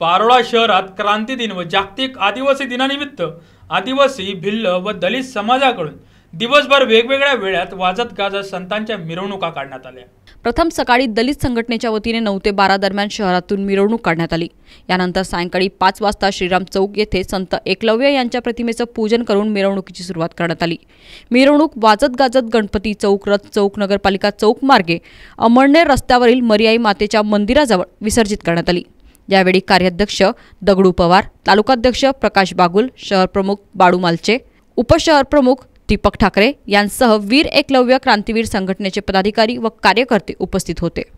पारोळा शहरात क्रांती दिन व जागतिक आदिवासी दिनानिमित्त आदिवासी भिल्ल व दलित समाजाकडून दिवसभर वेगवेगळ्या वेळात वाजत गाजत संतांच्या मिरवणुका काढण्यात आल्या प्रथम सकाळी दलित संघटनेच्या वतीने नऊ ते बारा दरम्यान शहरातून मिरवणूक काढण्यात आली यानंतर सायंकाळी पाच वाजता श्रीराम चौक येथे संत एकलव्य यांच्या प्रतिमेचं पूजन करून मिरवणुकीची सुरुवात करण्यात आली मिरवणूक वाजत गाजत गणपती चौक रथ चौक नगरपालिका चौक मार्गे अमळनेर रस्त्यावरील मर्याई मातेच्या मंदिराजवळ विसर्जित करण्यात आली यावेळी कार्याध्यक्ष दगडू पवार तालुकाध्यक्ष प्रकाश बागुल शहरप्रमुख बाळू मालचे उपशहरप्रमुख दीपक ठाकरे यांसह वीर एकलव्य क्रांतीवीर संघटनेचे पदाधिकारी व कार्यकर्ते उपस्थित होते